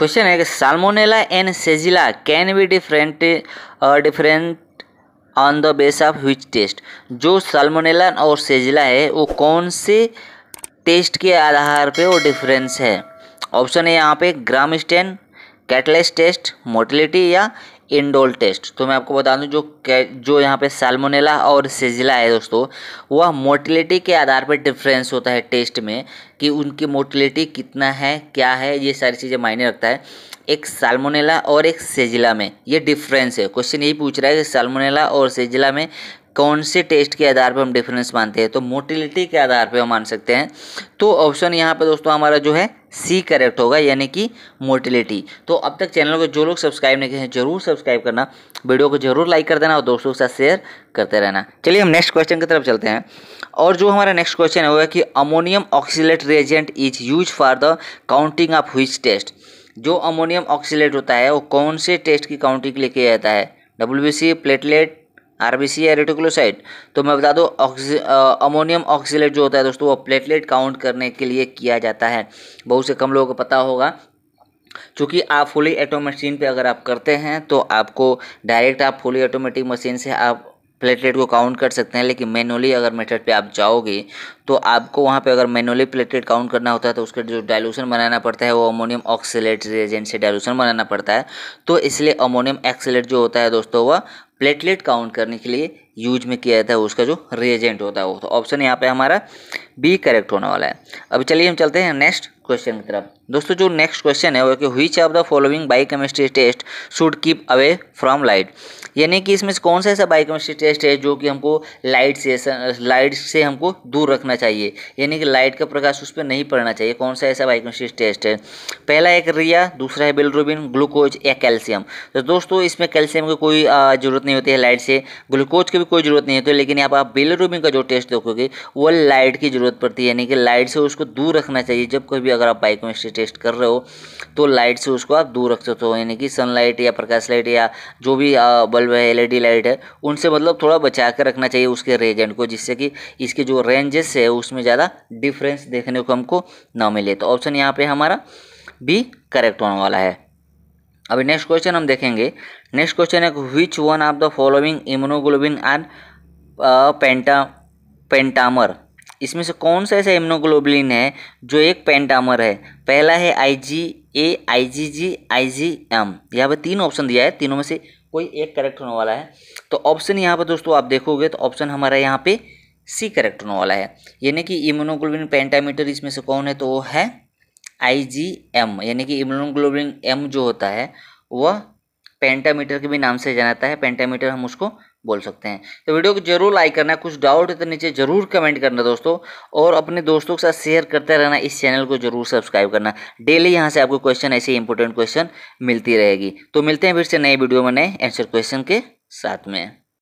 question है कि Salmonella and Shigella can be different different on the base of which test जो Salmonella और Shigella है वो कौन से टेस्ट के आधार पे वो डिफरेंस है ऑप्शन है यहाँ पे gram stain catalase test motility या इंडोल टेस्ट तो मैं आपको बता दूं जो जो यहाँ पे सालमोनेला और सेजिला है दोस्तों वह मोटिलिटी के आधार पर डिफरेंस होता है टेस्ट में कि उनकी मोटिलिटी कितना है क्या है ये सारी चीज़ें मायने रखता है एक सालमोनेला और एक सेजिला में ये डिफरेंस है क्वेश्चन यही पूछ रहा है कि सालमोनेला और सेजिला में कौन से टेस्ट के आधार पर हम डिफरेंस मानते हैं तो मोटिलिटी के आधार पर हम मान सकते हैं तो ऑप्शन यहाँ पर दोस्तों हमारा जो है सी करेक्ट होगा यानी कि मोटिलिटी तो अब तक चैनल को जो लोग सब्सक्राइब नहीं किए हैं जरूर सब्सक्राइब करना वीडियो को जरूर लाइक कर देना और दोस्तों के साथ शेयर करते रहना चलिए हम नेक्स्ट क्वेश्चन की तरफ चलते हैं और जो हमारा नेक्स्ट क्वेश्चन है वो है कि ammonium oxalate reagent is use for the counting of which test जो अमोनियम ऑक्सीलेट होता है वो कौन से टेस्ट की काउंटिंग के लिए किया जाता है डब्ल्यू प्लेटलेट आरबीसी या रेटिकुलोसाइट तो मैं बता दूँ अमोनियम ऑक्सीलेट जो होता है दोस्तों वो प्लेटलेट काउंट करने के लिए किया जाता है बहुत से कम लोगों को पता होगा चूँकि आप फुली ऑटो मशीन पे अगर आप करते हैं तो आपको डायरेक्ट आप फुली ऑटोमेटिक मशीन से आप प्लेटलेट को काउंट कर सकते हैं लेकिन मैनुअली अगर मेथड पे आप जाओगे तो आपको वहाँ पे अगर मैनुअली प्लेटलेट काउंट करना होता है तो उसका जो डाइल्यूशन बनाना पड़ता है वो अमोनियम ऑक्सीलेट रेजेंट से डाइल्यूशन बनाना पड़ता है तो इसलिए अमोनियम एक्सीलेट जो होता है दोस्तों वह प्लेटलेट काउंट करने के लिए यूज में किया जाता है उसका जो रिएजेंट होता है वो तो ऑप्शन यहाँ पे हमारा बी करेक्ट होने वाला है अब चलिए हम चलते हैं नेक्स्ट क्वेश्चन की तरफ दोस्तों जो नेक्स्ट क्वेश्चन है वो कि which of the following biochemistry test should keep away from light यानी कि इसमें कौन सा ऐसा बायोकेमिस्ट्री टेस्ट है जो कि हमको लाइट से लाइट से हमको दूर रखना चाहिए यानी कि लाइट का प्रकाश उस पर नहीं पड़ना चाहिए कौन सा ऐसा बायोकेमिस्ट्री टेस्ट है पहला एक रिया दूसरा है बिलरूबिन ग्लूकोज या कैल्शियम तो दोस्तों इसमें कैल्शियम की कोई ज़रूरत नहीं होती है लाइट से ग्लूकोज की कोई ज़रूरत नहीं होती लेकिन यहाँ आप रूमिंग का जो टेस्ट देखोगे वो लाइट की ज़रूरत पड़ती है यानी कि लाइट से उसको दूर रखना चाहिए जब कोई भी अगर आप बाइक में टेस्ट कर रहे हो तो लाइट से उसको आप दूर रख सकते हो यानी कि सनलाइट या प्रकाश लाइट या जो भी बल्ब है एलईडी लाइट है उनसे मतलब थोड़ा बचा कर रखना चाहिए उसके रेजेंट को जिससे कि इसके जो रेंजेस है उसमें ज़्यादा डिफरेंस देखने को हमको ना मिले तो ऑप्शन यहाँ पर हमारा भी करेक्ट होने वाला है अभी नेक्स्ट क्वेश्चन हम देखेंगे नेक्स्ट क्वेश्चन है which one of the following immunoglobin are penta pentamer इसमें से कौन सा ऐसा इम्यूनोग्लोबिन है जो एक पेंटामर है पहला है आई जी ए आई जी जी आई जी एम यहाँ पर तीन ऑप्शन दिया है तीनों में से कोई एक करेक्ट होने वाला है तो ऑप्शन यहाँ पर दोस्तों आप देखोगे तो ऑप्शन हमारा यहाँ पे सी करेक्ट होने वाला है यानी कि इम्यूनोग्लोबिन पेंटामीटर इसमें से कौन है तो वो है आई जी एम यानी कि इम्यूनोग्लोबिन एम जो होता है वह पेंटामीटर के भी नाम से जाना है पेंटामीटर हम उसको बोल सकते हैं तो वीडियो को जरूर लाइक करना कुछ डाउट है तो नीचे जरूर कमेंट करना दोस्तों और अपने दोस्तों के साथ शेयर करते रहना इस चैनल को जरूर सब्सक्राइब करना डेली यहाँ से आपको क्वेश्चन ऐसे इंपॉर्टेंट क्वेश्चन मिलती रहेगी तो मिलते हैं फिर से नए वीडियो में नए आंसर क्वेश्चन के साथ में